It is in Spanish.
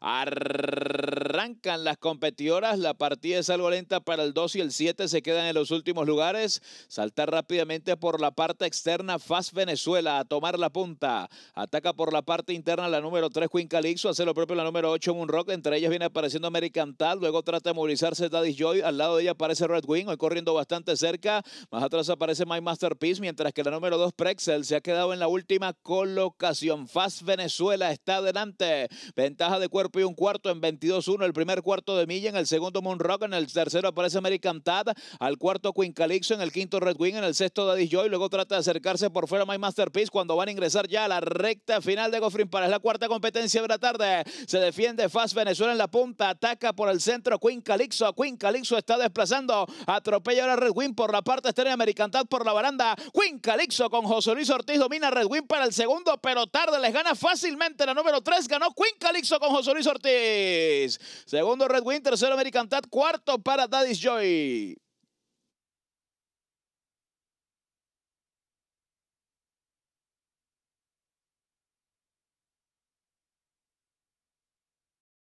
Arrancan las competidoras. La partida es algo lenta para el 2 y el 7 se quedan en los últimos lugares. Saltar rápidamente por la parte externa Faz Venezuela a tomar la punta. Ataca por la parte interna la número 3 Queen Calixo Hace lo propio la número 8 Rock Entre ellas viene apareciendo American Tal. Luego trata de movilizarse Daddy Joy. Al lado de ella aparece Red Wing. Hoy corriendo bastante cerca. Más atrás aparece My Masterpiece. Mientras que la número 2 Prexel se ha quedado en la última colocación. Faz Venezuela está adelante. Ventaja de cuerpo un cuarto en 22-1 el primer cuarto de milla, en el segundo Moon en el tercero aparece American Tad, al cuarto Queen Calixto, en el quinto Red Wing, en el sexto Daddy Joy, luego trata de acercarse por fuera My Masterpiece cuando van a ingresar ya a la recta final de Gofrín para es la cuarta competencia de la tarde, se defiende Fast Venezuela en la punta, ataca por el centro Queen Calixto, Queen Calixto está desplazando, atropella ahora Red Wing por la parte externa, American Tad por la baranda, Queen Calixto con José Luis Ortiz domina Red Wing para el segundo, pero tarde les gana fácilmente la número 3, ganó Queen Calixto con José Ortiz. Segundo Red Wing, tercero American Tat, cuarto para Daddy's Joy.